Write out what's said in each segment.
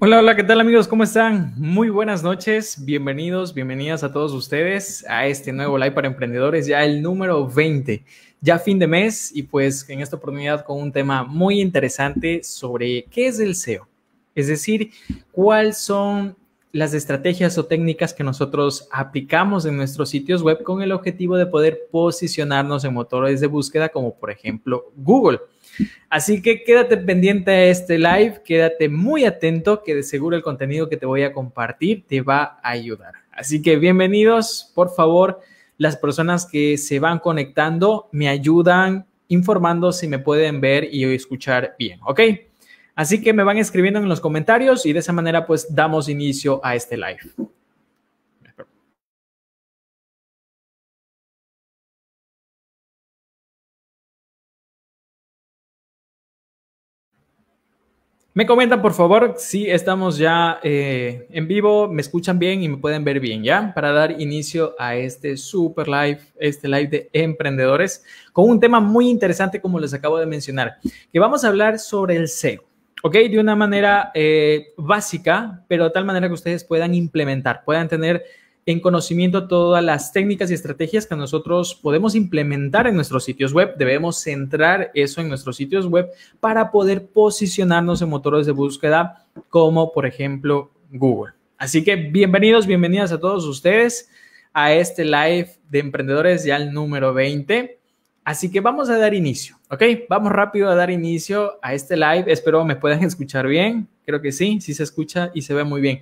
Hola, hola, ¿qué tal amigos? ¿Cómo están? Muy buenas noches, bienvenidos, bienvenidas a todos ustedes a este nuevo live para emprendedores, ya el número 20, ya fin de mes y pues en esta oportunidad con un tema muy interesante sobre qué es el SEO, es decir, cuáles son las estrategias o técnicas que nosotros aplicamos en nuestros sitios web con el objetivo de poder posicionarnos en motores de búsqueda como por ejemplo Google. Así que quédate pendiente a este live, quédate muy atento que de seguro el contenido que te voy a compartir te va a ayudar. Así que bienvenidos, por favor, las personas que se van conectando me ayudan informando si me pueden ver y escuchar bien, ¿ok? Así que me van escribiendo en los comentarios y de esa manera pues damos inicio a este live. Me comentan, por favor, si estamos ya eh, en vivo, me escuchan bien y me pueden ver bien, ¿ya? Para dar inicio a este super live, este live de emprendedores, con un tema muy interesante como les acabo de mencionar, que vamos a hablar sobre el SEO. ¿ok? De una manera eh, básica, pero de tal manera que ustedes puedan implementar, puedan tener en conocimiento todas las técnicas y estrategias que nosotros podemos implementar en nuestros sitios web. Debemos centrar eso en nuestros sitios web para poder posicionarnos en motores de búsqueda como por ejemplo Google. Así que bienvenidos, bienvenidas a todos ustedes a este live de emprendedores ya el número 20. Así que vamos a dar inicio, ¿ok? Vamos rápido a dar inicio a este live. Espero me puedan escuchar bien. Creo que sí, sí se escucha y se ve muy bien.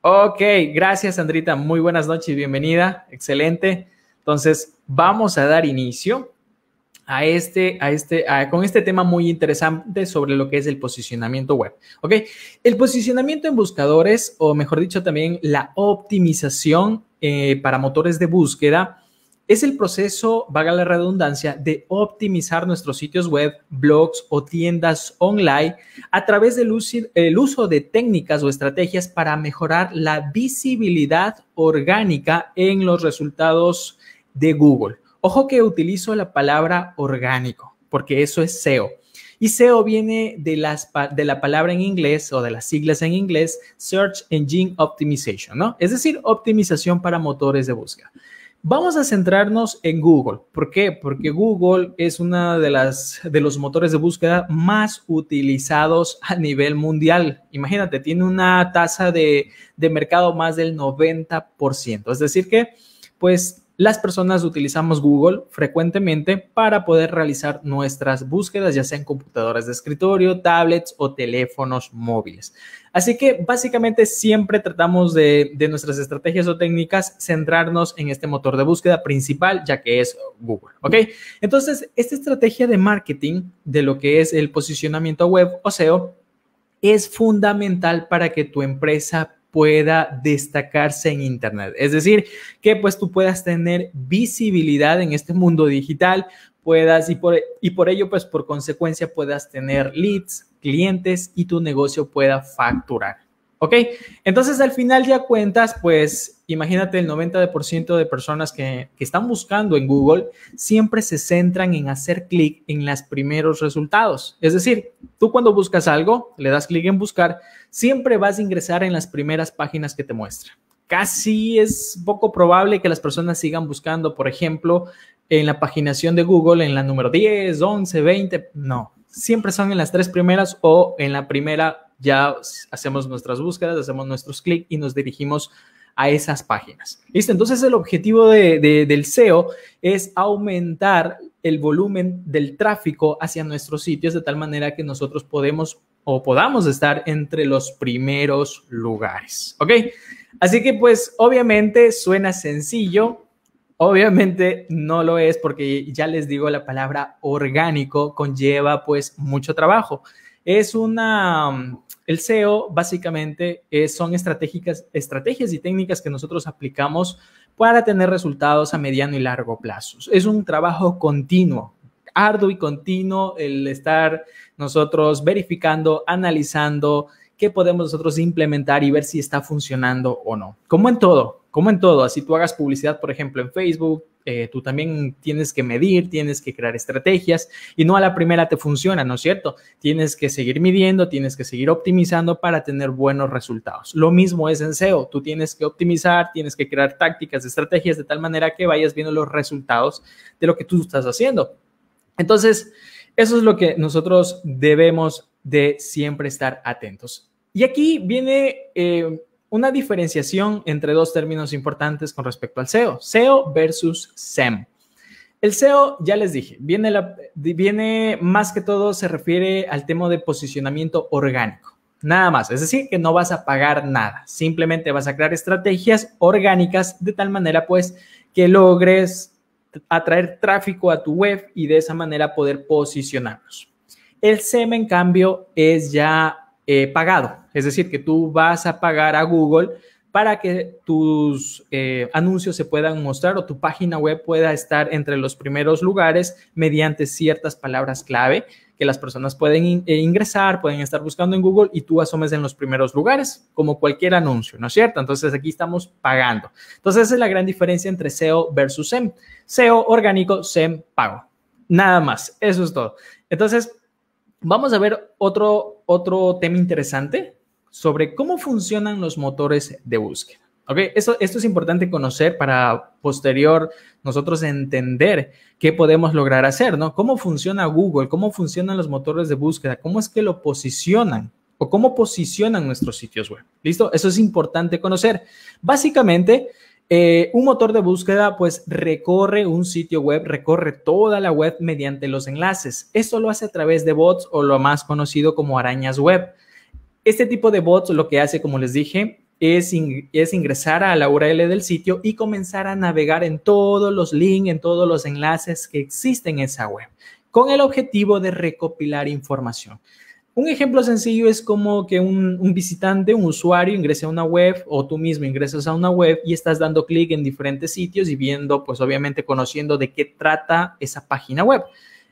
Ok, gracias Andrita. Muy buenas noches, y bienvenida. Excelente. Entonces, vamos a dar inicio a este, a este, con este tema muy interesante sobre lo que es el posicionamiento web. ¿Ok? El posicionamiento en buscadores, o mejor dicho, también la optimización eh, para motores de búsqueda, es el proceso, vaga la redundancia, de optimizar nuestros sitios web, blogs o tiendas online a través del uso de técnicas o estrategias para mejorar la visibilidad orgánica en los resultados de Google. Ojo que utilizo la palabra orgánico, porque eso es SEO. Y SEO viene de, de la palabra en inglés o de las siglas en inglés, Search Engine Optimization, ¿no? Es decir, optimización para motores de búsqueda. Vamos a centrarnos en Google. ¿Por qué? Porque Google es uno de, las, de los motores de búsqueda más utilizados a nivel mundial. Imagínate, tiene una tasa de, de mercado más del 90%. Es decir que, pues, las personas utilizamos Google frecuentemente para poder realizar nuestras búsquedas, ya sean computadoras de escritorio, tablets o teléfonos móviles. Así que básicamente siempre tratamos de, nuestras estrategias o técnicas centrarnos en este motor de búsqueda principal, ya que es Google. ¿Ok? Entonces, esta estrategia de marketing de lo que es el posicionamiento web o SEO es fundamental para que tu empresa pueda destacarse en Internet. Es decir, que pues tú puedas tener visibilidad en este mundo digital, puedas y por, y por ello pues por consecuencia puedas tener leads, clientes y tu negocio pueda facturar. ¿Ok? Entonces al final ya cuentas pues imagínate el 90% de personas que, están buscando en Google siempre se centran en hacer clic en los primeros resultados. Es decir, tú cuando buscas algo, le das clic en buscar, siempre vas a ingresar en las primeras páginas que te muestra. Casi es poco probable que las personas sigan buscando, por ejemplo, en la paginación de Google, en la número 10, 11, 20. No, siempre son en las tres primeras o en la primera ya hacemos nuestras búsquedas, hacemos nuestros clics y nos dirigimos a esas páginas. ¿Listo? Entonces el objetivo del SEO es aumentar el volumen del tráfico hacia nuestros sitios de tal manera que nosotros podemos o podamos estar entre los primeros lugares. ¿Ok? Así que pues obviamente suena sencillo, Obviamente no lo es porque ya les digo, la palabra orgánico conlleva pues mucho trabajo. Es una, el SEO básicamente eh, son estratégicas, estrategias y técnicas que nosotros aplicamos para tener resultados a mediano y largo plazo. Es un trabajo continuo, arduo y continuo el estar nosotros verificando, analizando qué podemos nosotros implementar y ver si está funcionando o no. Como en todo, como en todo, así tú hagas publicidad, por ejemplo, en Facebook, eh, tú también tienes que medir, tienes que crear estrategias y no a la primera te funciona, ¿no es cierto? Tienes que seguir midiendo, tienes que seguir optimizando para tener buenos resultados. Lo mismo es en SEO, tú tienes que optimizar, tienes que crear tácticas, estrategias de tal manera que vayas viendo los resultados de lo que tú estás haciendo. Entonces, eso es lo que nosotros debemos de siempre estar atentos. Y aquí viene... Eh, una diferenciación entre dos términos importantes con respecto al SEO, SEO versus SEM. El SEO, ya les dije, viene, la, viene más que todo, se refiere al tema de posicionamiento orgánico. Nada más, es decir, que no vas a pagar nada, simplemente vas a crear estrategias orgánicas de tal manera pues que logres atraer tráfico a tu web y de esa manera poder posicionarnos. El SEM, en cambio, es ya eh, pagado. Es decir, que tú vas a pagar a Google para que tus eh, anuncios se puedan mostrar o tu página web pueda estar entre los primeros lugares mediante ciertas palabras clave que las personas pueden eh, ingresar, pueden estar buscando en Google y tú asomes en los primeros lugares, como cualquier anuncio, ¿no es cierto? Entonces aquí estamos pagando. Entonces esa es la gran diferencia entre SEO versus SEM. SEO orgánico, SEM pago. Nada más, eso es todo. Entonces, vamos a ver otro, otro tema interesante sobre cómo funcionan los motores de búsqueda. ¿Ok? Esto, esto es importante conocer para posterior nosotros entender qué podemos lograr hacer, ¿no? ¿Cómo funciona Google? ¿Cómo funcionan los motores de búsqueda? ¿Cómo es que lo posicionan? ¿O cómo posicionan nuestros sitios web? ¿Listo? Eso es importante conocer. Básicamente, eh, un motor de búsqueda pues recorre un sitio web, recorre toda la web mediante los enlaces. Esto lo hace a través de bots o lo más conocido como arañas web. Este tipo de bots lo que hace, como les dije, es, ingresar a la URL del sitio y comenzar a navegar en todos los links, en todos los enlaces que existen en esa web, con el objetivo de recopilar información. Un ejemplo sencillo es como que un, visitante, un usuario ingrese a una web o tú mismo ingresas a una web y estás dando clic en diferentes sitios y viendo, pues obviamente conociendo de qué trata esa página web.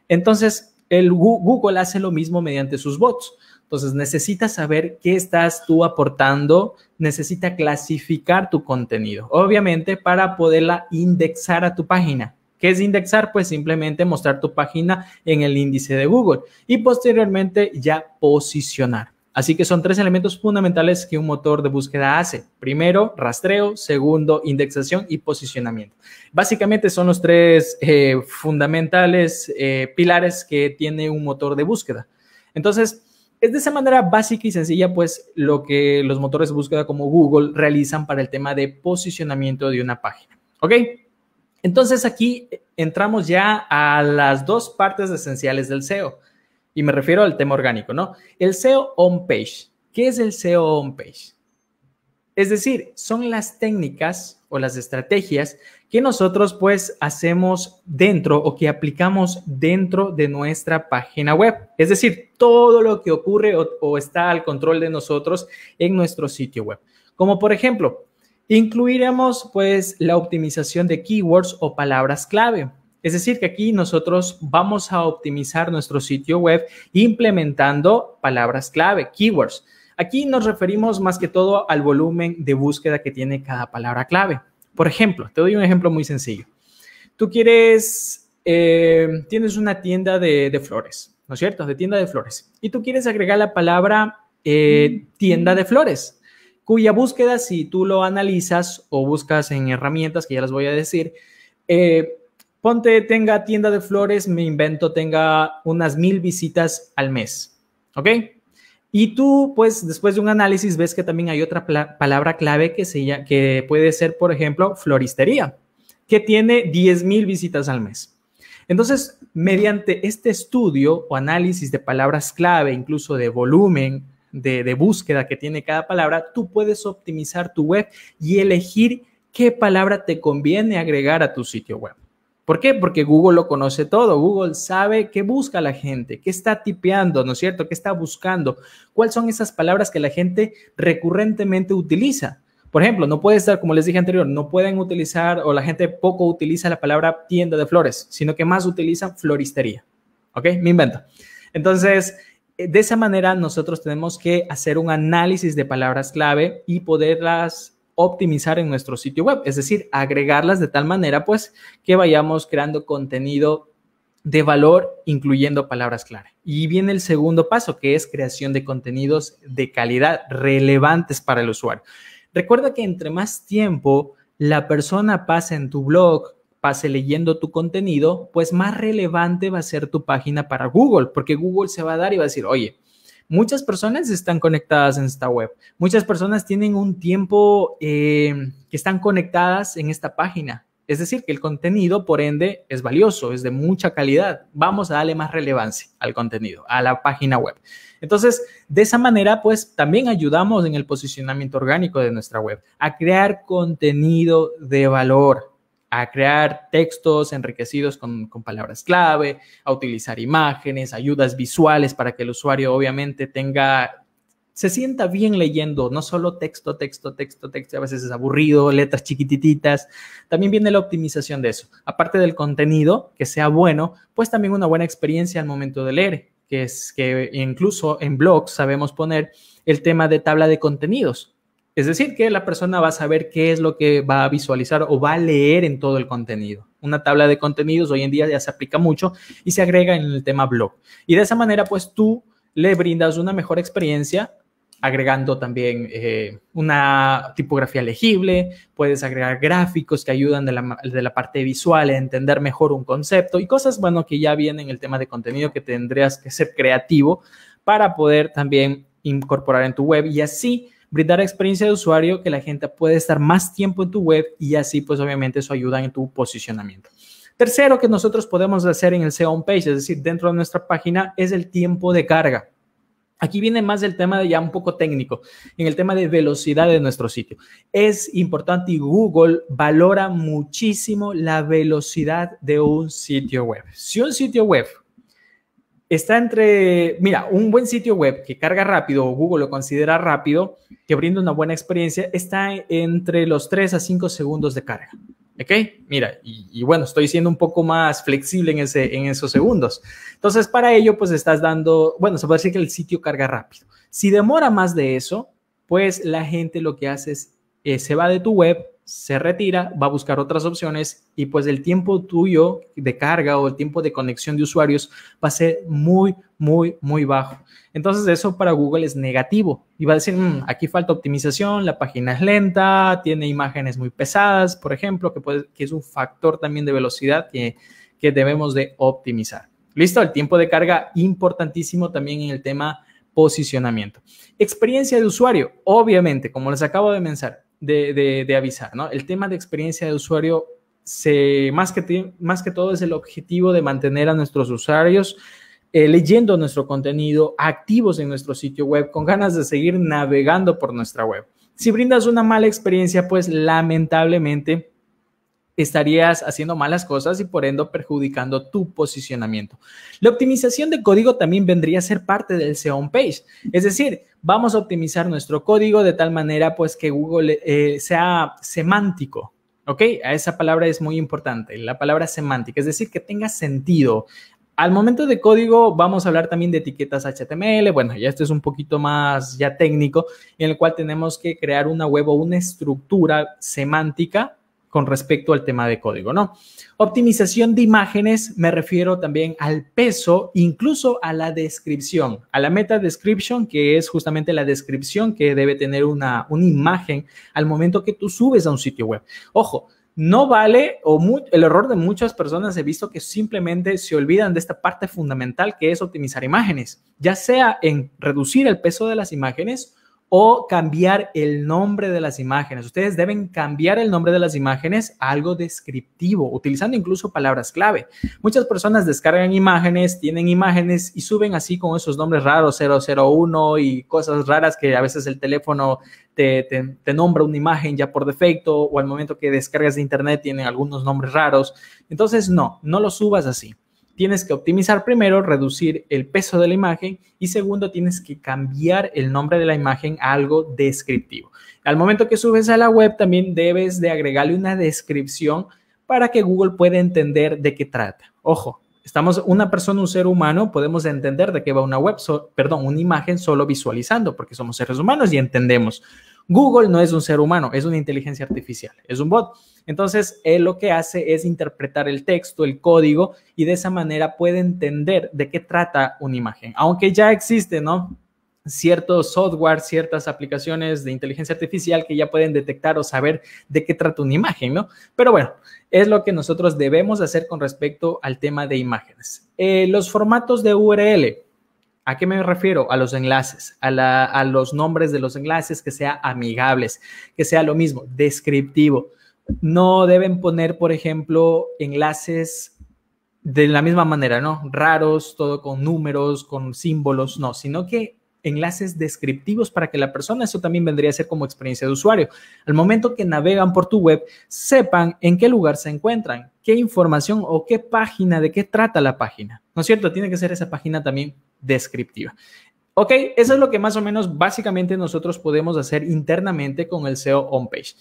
Entonces, el Google hace lo mismo mediante sus bots. Entonces, necesita saber qué estás tú aportando, necesita clasificar tu contenido, obviamente para poderla indexar a tu página. ¿Qué es indexar? Pues simplemente mostrar tu página en el índice de Google y posteriormente ya posicionar. Así que son tres elementos fundamentales que un motor de búsqueda hace. Primero, rastreo. Segundo, indexación y posicionamiento. Básicamente son los tres eh, fundamentales eh, pilares que tiene un motor de búsqueda. Entonces, es de esa manera básica y sencilla, pues, lo que los motores de búsqueda como Google realizan para el tema de posicionamiento de una página. ¿Ok? Entonces aquí entramos ya a las dos partes esenciales del SEO y me refiero al tema orgánico, ¿no? El SEO on page. ¿Qué es el SEO on page? Es decir, son las técnicas o las estrategias que nosotros pues hacemos dentro o que aplicamos dentro de nuestra página web. Es decir, todo lo que ocurre o, o está al control de nosotros en nuestro sitio web. Como por ejemplo, Incluiremos pues la optimización de keywords o palabras clave. Es decir, que aquí nosotros vamos a optimizar nuestro sitio web implementando palabras clave, keywords. Aquí nos referimos más que todo al volumen de búsqueda que tiene cada palabra clave. Por ejemplo, te doy un ejemplo muy sencillo. Tú quieres, eh, tienes una tienda de, flores, ¿no es cierto? De tienda de flores. Y tú quieres agregar la palabra eh, tienda de flores cuya búsqueda, si tú lo analizas o buscas en herramientas, que ya las voy a decir, eh, ponte, tenga tienda de flores, me invento, tenga unas mil visitas al mes, ¿ok? Y tú, pues, después de un análisis, ves que también hay otra palabra clave que, se que puede ser, por ejemplo, floristería, que tiene diez mil visitas al mes. Entonces, mediante este estudio o análisis de palabras clave, incluso de volumen, de, búsqueda que tiene cada palabra, tú puedes optimizar tu web y elegir qué palabra te conviene agregar a tu sitio web. ¿Por qué? Porque Google lo conoce todo. Google sabe qué busca la gente, qué está tipeando, ¿no es cierto? ¿Qué está buscando? ¿Cuáles son esas palabras que la gente recurrentemente utiliza? Por ejemplo, no puede estar, como les dije anterior, no pueden utilizar o la gente poco utiliza la palabra tienda de flores, sino que más utilizan floristería. ¿Ok? Me invento. Entonces, eh, de esa manera nosotros tenemos que hacer un análisis de palabras clave y poderlas optimizar en nuestro sitio web, es decir, agregarlas de tal manera pues que vayamos creando contenido de valor incluyendo palabras clave. Y viene el segundo paso que es creación de contenidos de calidad relevantes para el usuario. Recuerda que entre más tiempo la persona pasa en tu blog, pase leyendo tu contenido, pues más relevante va a ser tu página para Google, porque Google se va a dar y va a decir, oye, muchas personas están conectadas en esta web, muchas personas tienen un tiempo eh, que están conectadas en esta página. Es decir, que el contenido, por ende, es valioso, es de mucha calidad. Vamos a darle más relevancia al contenido, a la página web. Entonces, de esa manera, pues también ayudamos en el posicionamiento orgánico de nuestra web, a crear contenido de valor, a crear textos enriquecidos con, palabras clave, a utilizar imágenes, ayudas visuales para que el usuario obviamente tenga, se sienta bien leyendo, no solo texto, texto, texto, texto, a veces es aburrido, letras chiquititas, también viene la optimización de eso. Aparte del contenido, que sea bueno, pues también una buena experiencia al momento de leer, que es que incluso en blogs sabemos poner el tema de tabla de contenidos es decir, que la persona va a saber qué es lo que va a visualizar o va a leer en todo el contenido. Una tabla de contenidos hoy en día ya se aplica mucho y se agrega en el tema blog. Y de esa manera, pues tú le brindas una mejor experiencia agregando también eh, una tipografía legible, puedes agregar gráficos que ayudan de la, de la, parte visual a entender mejor un concepto y cosas, bueno, que ya vienen en el tema de contenido que tendrías que ser creativo para poder también incorporar en tu web y así brindar experiencia de usuario que la gente puede estar más tiempo en tu web y así pues obviamente eso ayuda en tu posicionamiento. Tercero que nosotros podemos hacer en el SEO on page, es decir, dentro de nuestra página es el tiempo de carga. Aquí viene más el tema de ya un poco técnico, en el tema de velocidad de nuestro sitio. Es importante y Google valora muchísimo la velocidad de un sitio web. Si un sitio web está entre, mira, un buen sitio web que carga rápido o Google lo considera rápido, que brinda una buena experiencia, está entre los 3 a 5 segundos de carga. ¿Ok? Mira, y, bueno, estoy siendo un poco más flexible en, ese, en esos segundos. Entonces, para ello, pues estás dando, bueno, se puede decir que el sitio carga rápido. Si demora más de eso, pues la gente lo que hace es, eh, se va de tu web, se retira, va a buscar otras opciones y pues el tiempo tuyo de carga o el tiempo de conexión de usuarios va a ser muy, muy, muy bajo. Entonces eso para Google es negativo y va a decir, mm, aquí falta optimización, la página es lenta, tiene imágenes muy pesadas, por ejemplo, que, que es un factor también de velocidad que, que debemos de optimizar. Listo, el tiempo de carga importantísimo también en el tema posicionamiento. Experiencia de usuario, obviamente, como les acabo de mencionar, de, avisar, ¿no? El tema de experiencia de usuario, se, más, que más que todo, es el objetivo de mantener a nuestros usuarios eh, leyendo nuestro contenido, activos en nuestro sitio web, con ganas de seguir navegando por nuestra web. Si brindas una mala experiencia, pues lamentablemente estarías haciendo malas cosas y por ende perjudicando tu posicionamiento. La optimización de código también vendría a ser parte del SEO on page, es decir, vamos a optimizar nuestro código de tal manera pues que Google eh, sea semántico. ¿Ok? A esa palabra es muy importante, la palabra semántica, es decir, que tenga sentido. Al momento de código, vamos a hablar también de etiquetas HTML. Bueno, ya este es un poquito más ya técnico, en el cual tenemos que crear una web o una estructura semántica con respecto al tema de código, ¿no? Optimización de imágenes, me refiero también al peso, incluso a la descripción, a la meta description, que es justamente la descripción que debe tener una, imagen al momento que tú subes a un sitio web. Ojo, no vale, o el error de muchas personas he visto que simplemente se olvidan de esta parte fundamental que es optimizar imágenes, ya sea en reducir el peso de las imágenes o cambiar el nombre de las imágenes. Ustedes deben cambiar el nombre de las imágenes a algo descriptivo, utilizando incluso palabras clave. Muchas personas descargan imágenes, tienen imágenes y suben así con esos nombres raros, 001 y cosas raras que a veces el teléfono te, te, nombra una imagen ya por defecto o al momento que descargas de internet tienen algunos nombres raros. Entonces, no, no lo subas así tienes que optimizar primero, reducir el peso de la imagen y segundo, tienes que cambiar el nombre de la imagen a algo descriptivo. Al momento que subes a la web, también debes de agregarle una descripción para que Google pueda entender de qué trata. Ojo, estamos una persona, un ser humano, podemos entender de qué va una web, perdón, una imagen solo visualizando, porque somos seres humanos y entendemos. Google no es un ser humano, es una inteligencia artificial, es un bot. Entonces, él lo que hace es interpretar el texto, el código, y de esa manera puede entender de qué trata una imagen, aunque ya existe, ¿no? ciertos software, ciertas aplicaciones de inteligencia artificial que ya pueden detectar o saber de qué trata una imagen, ¿no? Pero bueno, es lo que nosotros debemos hacer con respecto al tema de imágenes. Eh, los formatos de URL. ¿A qué me refiero? A los enlaces, a, los nombres de los enlaces, que sean amigables, que sea lo mismo, descriptivo. No deben poner, por ejemplo, enlaces de la misma manera, ¿no? Raros, todo con números, con símbolos, no, sino que enlaces descriptivos para que la persona, eso también vendría a ser como experiencia de usuario. Al momento que navegan por tu web, sepan en qué lugar se encuentran, qué información o qué página, de qué trata la página. ¿No es cierto? Tiene que ser esa página también descriptiva. Ok, eso es lo que más o menos básicamente nosotros podemos hacer internamente con el SEO on page.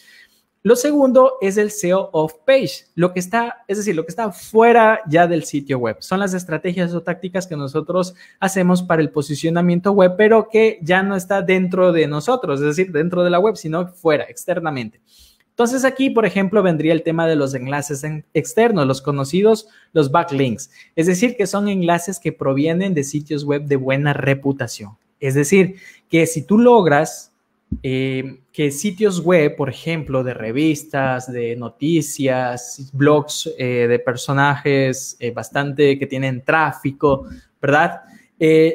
Lo segundo es el SEO off page, lo que está, es decir, lo que está fuera ya del sitio web. Son las estrategias o tácticas que nosotros hacemos para el posicionamiento web, pero que ya no está dentro de nosotros, es decir, dentro de la web, sino fuera, externamente. Entonces aquí, por ejemplo, vendría el tema de los enlaces externos, los conocidos, los backlinks. Es decir, que son enlaces que provienen de sitios web de buena reputación. Es decir, que si tú logras eh, que sitios web, por ejemplo, de revistas, de noticias, blogs eh, de personajes eh, bastante que tienen tráfico, ¿verdad?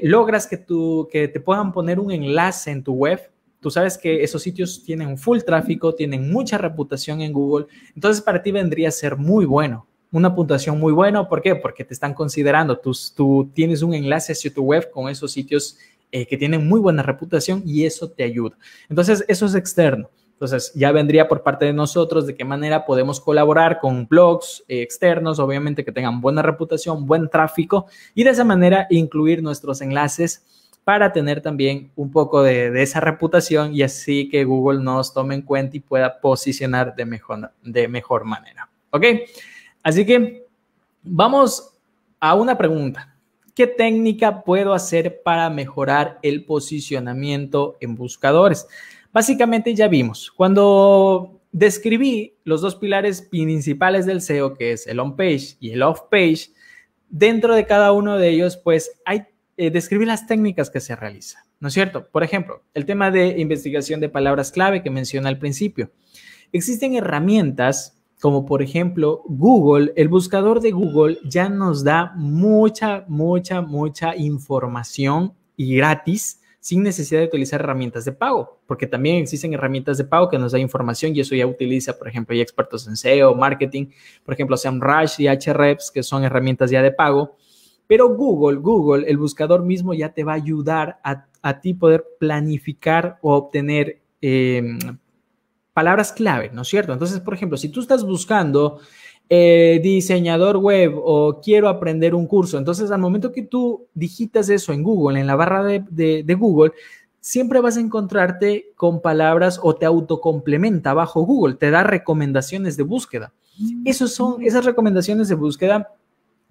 logras que, tú, que te puedan poner un enlace en tu web Tú sabes que esos sitios tienen un full tráfico, tienen mucha reputación en Google. Entonces, para ti vendría a ser muy bueno, una puntuación muy buena. ¿Por qué? Porque te están considerando. Tú, tienes un enlace hacia tu web con esos sitios eh, que tienen muy buena reputación y eso te ayuda. Entonces, eso es externo. Entonces, ya vendría por parte de nosotros de qué manera podemos colaborar con blogs eh, externos, obviamente que tengan buena reputación, buen tráfico, y de esa manera incluir nuestros enlaces para tener también un poco de, esa reputación y así que Google nos tome en cuenta y pueda posicionar de mejor, de mejor manera. ¿Ok? Así que vamos a una pregunta. ¿Qué técnica puedo hacer para mejorar el posicionamiento en buscadores? Básicamente ya vimos, cuando describí los dos pilares principales del SEO, que es el on-page y el off-page, dentro de cada uno de ellos, pues hay eh, describir las técnicas que se realizan, ¿no es cierto? Por ejemplo, el tema de investigación de palabras clave que mencioné al principio. Existen herramientas como por ejemplo Google, el buscador de Google ya nos da mucha, mucha, mucha información y gratis sin necesidad de utilizar herramientas de pago, porque también existen herramientas de pago que nos da información y eso ya utiliza, por ejemplo, hay expertos en SEO, marketing, por ejemplo, SEMrush y HREPS, que son herramientas ya de pago, pero Google, Google, el buscador mismo ya te va a ayudar a, ti poder planificar o obtener em, palabras clave, ¿no es cierto? Entonces, por ejemplo, si tú estás buscando eh, diseñador web o quiero aprender un curso, entonces al momento que tú digitas eso en Google, en la barra de, Google, siempre vas a encontrarte con palabras o te autocomplementa bajo Google, te da recomendaciones de búsqueda. Mm. Esos son, esas recomendaciones de búsqueda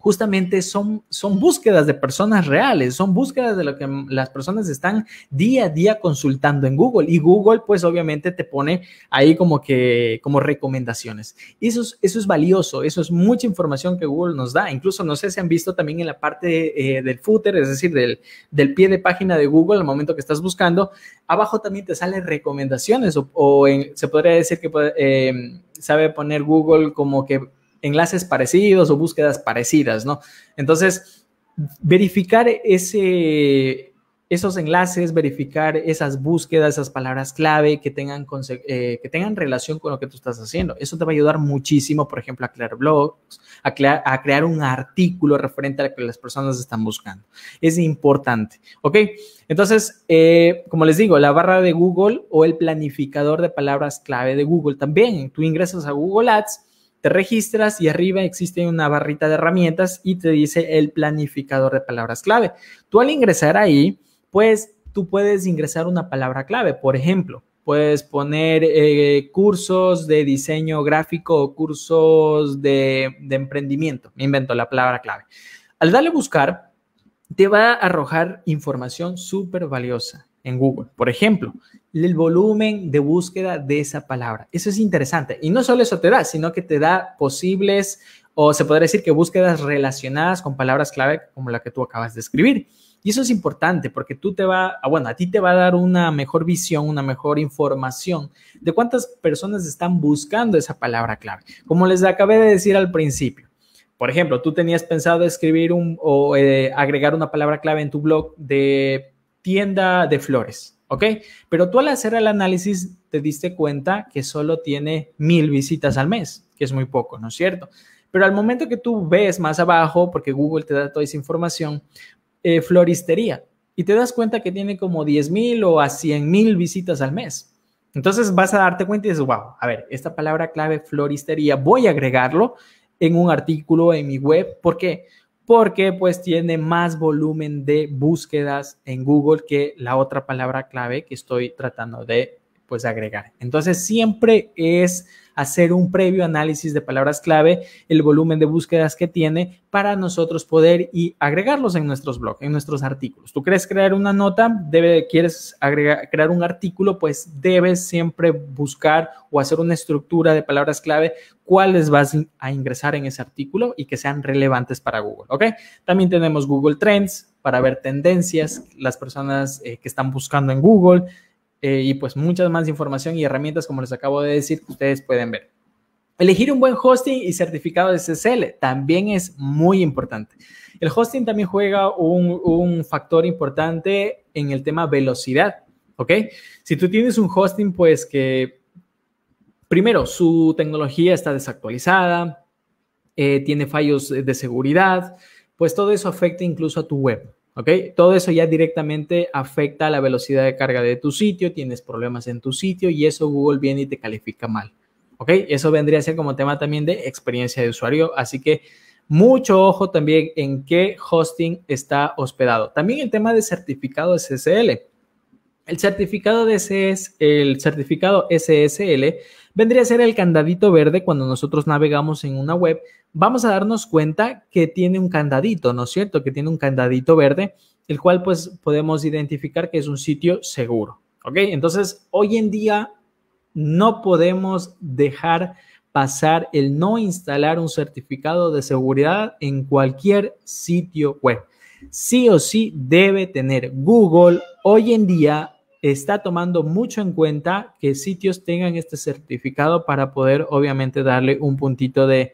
justamente son, son búsquedas de personas reales, son búsquedas de lo que las personas están día a día consultando en Google y Google pues obviamente te pone ahí como que como recomendaciones. Y eso es, eso es valioso, eso es mucha información que Google nos da. Incluso no sé si han visto también en la parte eh, del footer, es decir, del, pie de página de Google al momento que estás buscando, abajo también te salen recomendaciones o, se podría decir que eh, sabe poner Google como que enlaces parecidos o búsquedas parecidas, ¿no? Entonces, verificar ese, esos enlaces, verificar esas búsquedas, esas palabras clave que tengan, eh, que tengan relación con lo que tú estás haciendo. Eso te va a ayudar muchísimo, por ejemplo, a crear blogs, a, crear, un artículo referente a lo que las personas están buscando. Es importante, ¿ok? Entonces, eh, como les digo, la barra de Google o el planificador de palabras clave de Google también. Tú ingresas a Google Ads te registras y arriba existe una barrita de herramientas y te dice el planificador de palabras clave. Tú al ingresar ahí, pues tú puedes ingresar una palabra clave, por ejemplo. Puedes poner eh, cursos de diseño gráfico o cursos de, de emprendimiento. Me invento la palabra clave. Al darle a buscar, te va a arrojar información súper valiosa en Google. Por ejemplo, el volumen de búsqueda de esa palabra. Eso es interesante. Y no solo eso te da, sino que te da posibles o se podría decir que búsquedas relacionadas con palabras clave como la que tú acabas de escribir. Y eso es importante porque tú te va, ah, bueno, a ti te va a dar una mejor visión, una mejor información de cuántas personas están buscando esa palabra clave. Como les acabé de decir al principio, por ejemplo, tú tenías pensado escribir un o eh, agregar una palabra clave en tu blog de tienda de flores, ¿ok? Pero tú al hacer el análisis te diste cuenta que solo tiene mil visitas al mes, que es muy poco, ¿no es cierto? Pero al momento que tú ves más abajo, porque Google te da toda esa información, eh, floristería, y te das cuenta que tiene como diez mil o a cien mil visitas al mes. Entonces vas a darte cuenta y dices, wow, a ver, esta palabra clave floristería, voy a agregarlo en un artículo en mi web. ¿Por qué? porque pues tiene más volumen de búsquedas en Google que la otra palabra clave que estoy tratando de pues agregar. Entonces siempre es hacer un previo análisis de palabras clave, el volumen de búsquedas que tiene para nosotros poder y agregarlos en nuestros blogs, en nuestros artículos. Tú quieres crear una nota, quieres agregar, crear un artículo, pues debes siempre buscar o hacer una estructura de palabras clave, cuáles vas a ingresar en ese artículo y que sean relevantes para Google, ¿ok? También tenemos Google Trends para ver tendencias, las personas eh, que están buscando en Google, eh, y pues muchas más información y herramientas como les acabo de decir que ustedes pueden ver. Elegir un buen hosting y certificado de SSL también es muy importante. El hosting también juega un, factor importante en el tema velocidad, ¿ok? Si tú tienes un hosting pues que primero su tecnología está desactualizada, eh, tiene fallos de seguridad, pues todo eso afecta incluso a tu web, ¿Ok? Todo eso ya directamente afecta a la velocidad de carga de tu sitio, tienes problemas en tu sitio y eso Google viene y te califica mal. ¿Ok? Eso vendría a ser como tema también de experiencia de usuario. Así que mucho ojo también en qué hosting está hospedado. También el tema de certificado SSL. El certificado de el certificado SSL vendría a ser el candadito verde cuando nosotros navegamos en una web. Vamos a darnos cuenta que tiene un candadito, ¿no es cierto? Que tiene un candadito verde, el cual pues podemos identificar que es un sitio seguro. ¿Ok? Entonces, hoy en día no podemos dejar pasar el no instalar un certificado de seguridad en cualquier sitio web. Sí o sí debe tener Google hoy en día está tomando mucho en cuenta que sitios tengan este certificado para poder obviamente darle un puntito de,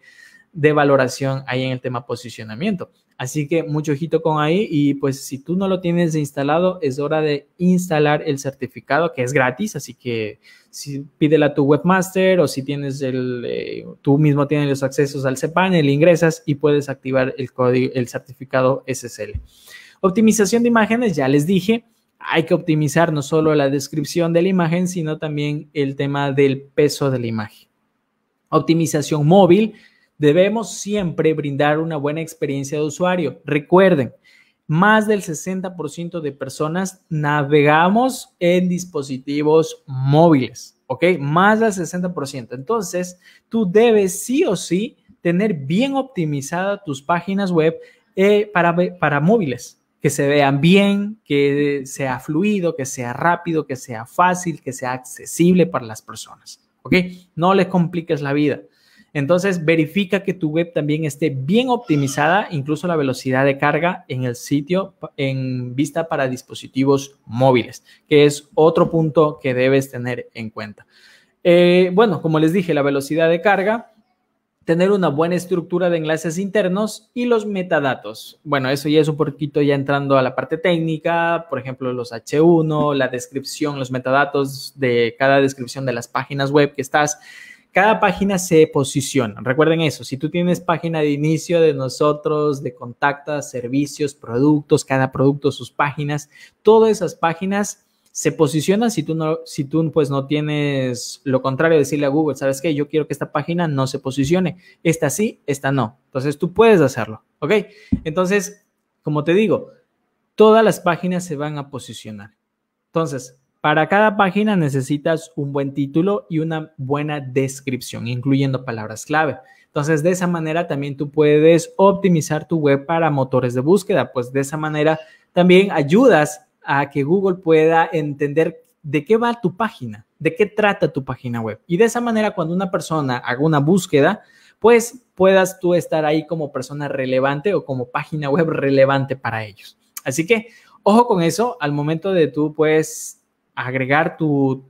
valoración ahí en el tema posicionamiento. Así que mucho ojito con ahí y pues si tú no lo tienes instalado, es hora de instalar el certificado que es gratis, así que si pídela a tu webmaster o si tienes el, eh, tú mismo tienes los accesos al cPanel, ingresas y puedes activar el código, el certificado SSL. Optimización de imágenes, ya les dije, hay que optimizar no solo la descripción de la imagen, sino también el tema del peso de la imagen. Optimización móvil, debemos siempre brindar una buena experiencia de usuario. Recuerden, más del 60% de personas navegamos en dispositivos móviles, ¿ok? Más del 60%. Entonces, tú debes sí o sí tener bien optimizadas tus páginas web eh, para, para móviles que se vean bien, que sea fluido, que sea rápido, que sea fácil, que sea accesible para las personas. ¿Ok? No les compliques la vida. Entonces, verifica que tu web también esté bien optimizada, incluso la velocidad de carga en el sitio en vista para dispositivos móviles, que es otro punto que debes tener en cuenta. Eh, bueno, como les dije, la velocidad de carga tener una buena estructura de enlaces internos y los metadatos. Bueno, eso ya es un poquito ya entrando a la parte técnica, por ejemplo, los H1, la descripción, los metadatos de cada descripción de las páginas web que estás. Cada página se posiciona. Recuerden eso, si tú tienes página de inicio de nosotros, de contactas, servicios, productos, cada producto, sus páginas, todas esas páginas se posiciona si tú, no, si tú pues no tienes lo contrario, decirle a Google, ¿sabes qué? Yo quiero que esta página no se posicione, esta sí, esta no. Entonces tú puedes hacerlo, ¿ok? Entonces, como te digo, todas las páginas se van a posicionar. Entonces, para cada página necesitas un buen título y una buena descripción, incluyendo palabras clave. Entonces, de esa manera también tú puedes optimizar tu web para motores de búsqueda, pues de esa manera también ayudas a que Google pueda entender de qué va tu página, de qué trata tu página web. Y de esa manera, cuando una persona haga una búsqueda, pues puedas tú estar ahí como persona relevante o como página web relevante para ellos. Así que ojo con eso al momento de tú pues agregar tu,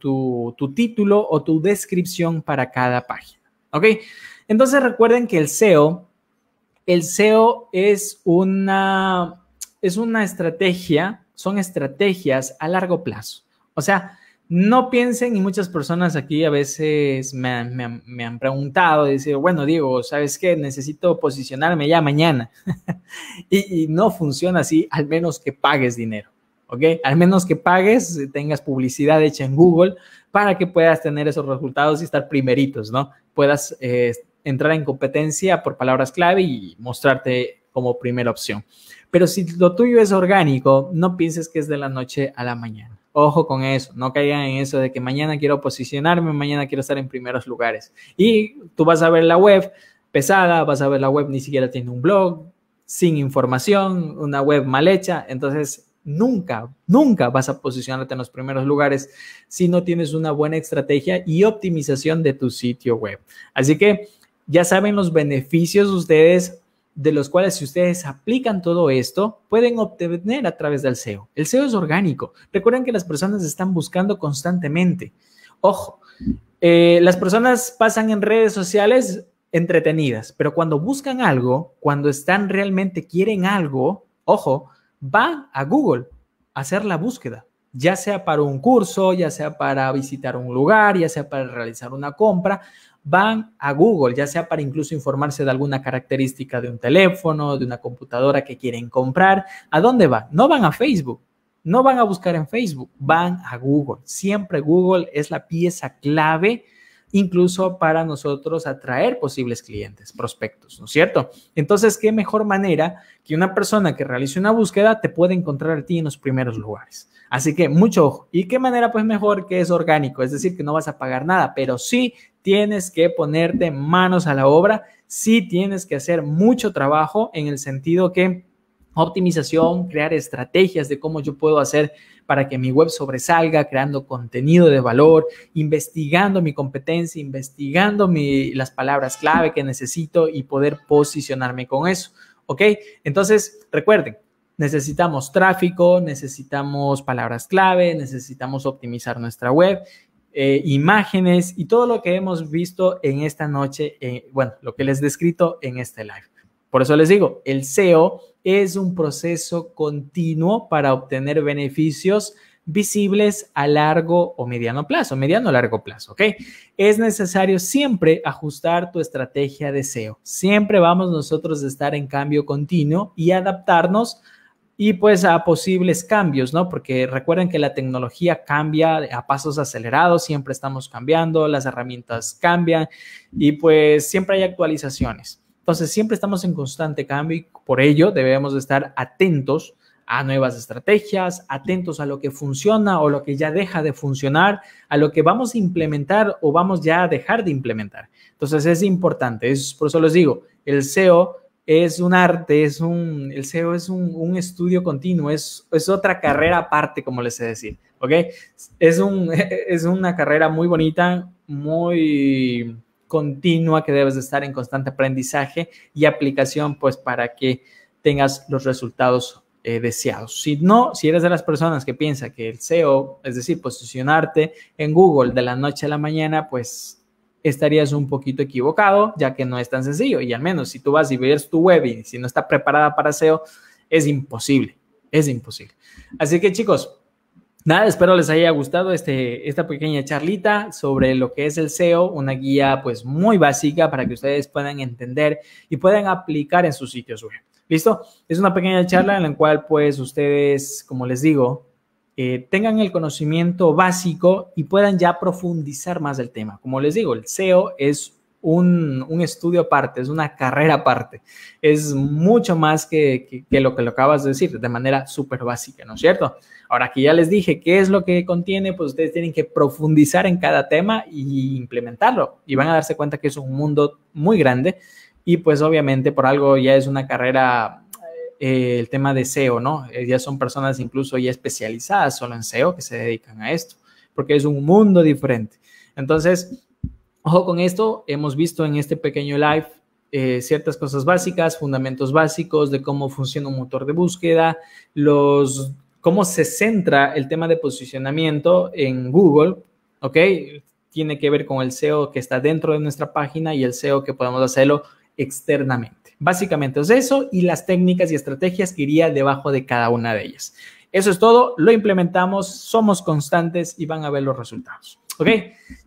título o tu descripción para cada página. ¿Ok? Entonces recuerden que el SEO, el SEO es una, es una estrategia son estrategias a largo plazo. O sea, no piensen, y muchas personas aquí a veces me, han, preguntado, decir, bueno, digo ¿sabes qué? Necesito posicionarme ya mañana. y, no funciona así, al menos que pagues dinero, ¿ok? Al menos que pagues, eh, tengas publicidad hecha en Google para que puedas tener esos resultados y estar primeritos, ¿no? Puedas eh, entrar en competencia por palabras clave y mostrarte como primera opción. Pero si lo tuyo es orgánico, no pienses que es de la noche a la mañana. Ojo con eso, no caigan en eso de que mañana quiero posicionarme, mañana quiero estar en primeros lugares. Y tú vas a ver la web pesada, vas a ver la web ni siquiera tiene un blog, sin información, una web mal hecha. Entonces, nunca, nunca vas a posicionarte en los primeros lugares si no tienes una buena estrategia y optimización de tu sitio web. Así que ya saben los beneficios ustedes de los cuales si ustedes aplican todo esto, pueden obtener a través del SEO. El SEO es orgánico. Recuerden que las personas están buscando constantemente. Ojo, eh, las personas pasan en redes sociales entretenidas, pero cuando buscan algo, cuando están realmente quieren algo, ojo, va a Google a hacer la búsqueda, ya sea para un curso, ya sea para visitar un lugar, ya sea para realizar una compra, van a Google, ya sea para incluso informarse de alguna característica de un teléfono, de una computadora que quieren comprar. ¿A dónde van? No van a Facebook. No van a buscar en Facebook, van a Google. Siempre Google es la pieza clave incluso para nosotros atraer posibles clientes, prospectos, ¿no es cierto? Entonces, ¿qué mejor manera que una persona que realice una búsqueda te pueda encontrar a ti en los primeros lugares? Así que mucho ojo. ¿Y qué manera pues mejor que es orgánico? Es decir, que no vas a pagar nada, pero sí tienes que ponerte manos a la obra, sí tienes que hacer mucho trabajo en el sentido que optimización, crear estrategias de cómo yo puedo hacer para que mi web sobresalga, creando contenido de valor, investigando mi competencia, investigando las palabras clave que necesito y poder posicionarme con eso. ¿Ok? Entonces, recuerden, necesitamos tráfico, necesitamos palabras clave, necesitamos optimizar nuestra web. Eh, imágenes y todo lo que hemos visto en esta noche, eh, bueno, lo que les he descrito en este live. Por eso les digo, el SEO es un proceso continuo para obtener beneficios visibles a largo o mediano plazo, mediano o largo plazo, ¿ok? Es necesario siempre ajustar tu estrategia de SEO. Siempre vamos nosotros a estar en cambio continuo y adaptarnos y pues a posibles cambios, ¿no? Porque recuerden que la tecnología cambia a pasos acelerados, siempre estamos cambiando, las herramientas cambian y pues siempre hay actualizaciones. Entonces, siempre estamos en constante cambio y por ello debemos estar atentos a nuevas estrategias, atentos a lo que funciona o lo que ya deja de funcionar, a lo que vamos a implementar o vamos ya a dejar de implementar. Entonces es importante, es, por eso les digo, el SEO es un arte, es un, el SEO es un, estudio continuo, es, es, otra carrera aparte, como les he decir, ¿ok? Es, un, es una carrera muy bonita, muy continua que debes de estar en constante aprendizaje y aplicación, pues para que tengas los resultados eh, deseados. Si no, si eres de las personas que piensa que el SEO, es decir, posicionarte en Google de la noche a la mañana, pues estarías un poquito equivocado, ya que no es tan sencillo. Y al menos si tú vas y ves tu web y si no está preparada para SEO, es imposible, es imposible. Así que chicos, Nada, espero les haya gustado este, esta pequeña charlita sobre lo que es el SEO, una guía pues muy básica para que ustedes puedan entender y puedan aplicar en sus sitios web. ¿Listo? Es una pequeña charla en la cual pues ustedes, como les digo, eh, tengan el conocimiento básico y puedan ya profundizar más del tema. Como les digo, el SEO es un, estudio aparte, es una carrera aparte. Es mucho más que, lo que lo acabas de decir de manera súper básica, ¿no es cierto? Ahora que ya les dije qué es lo que contiene, pues ustedes tienen que profundizar en cada tema y implementarlo. Y van a darse cuenta que es un mundo muy grande y pues obviamente por algo ya es una carrera eh, el tema de SEO, ¿no? Eh, ya son personas incluso ya especializadas solo en SEO que se dedican a esto, porque es un mundo diferente. Entonces, Ojo con esto, hemos visto en este pequeño live eh, ciertas cosas básicas, fundamentos básicos de cómo funciona un motor de búsqueda, los, cómo se centra el tema de posicionamiento en Google, ¿ok? Tiene que ver con el SEO que está dentro de nuestra página y el SEO que podemos hacerlo externamente. Básicamente es eso y las técnicas y estrategias que iría debajo de cada una de ellas. Eso es todo, lo implementamos, somos constantes y van a ver los resultados. Ok,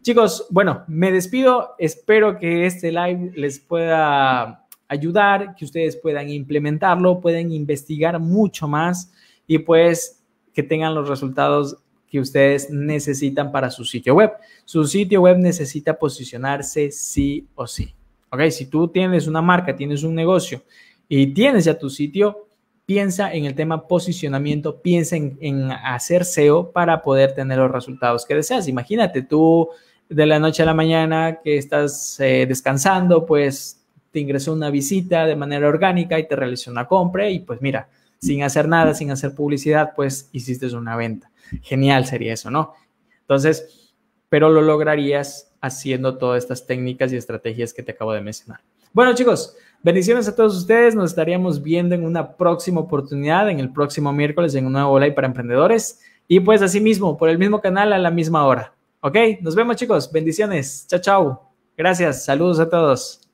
chicos, bueno, me despido. Espero que este live les pueda ayudar, que ustedes puedan implementarlo, pueden investigar mucho más y pues que tengan los resultados que ustedes necesitan para su sitio web. Su sitio web necesita posicionarse sí o sí. Ok, si tú tienes una marca, tienes un negocio y tienes ya tu sitio, piensa en el tema posicionamiento, piensa en, hacer SEO para poder tener los resultados que deseas. Imagínate tú de la noche a la mañana que estás eh, descansando, pues te ingresó una visita de manera orgánica y te realizó una compra y pues mira, sin hacer nada, sin hacer publicidad, pues hiciste una venta. Genial sería eso, ¿no? Entonces, pero lo lograrías haciendo todas estas técnicas y estrategias que te acabo de mencionar. Bueno, chicos, Bendiciones a todos ustedes. Nos estaríamos viendo en una próxima oportunidad, en el próximo miércoles, en un nuevo live para emprendedores. Y pues así mismo, por el mismo canal a la misma hora. ¿Ok? Nos vemos chicos. Bendiciones. Chao, chao. Gracias. Saludos a todos.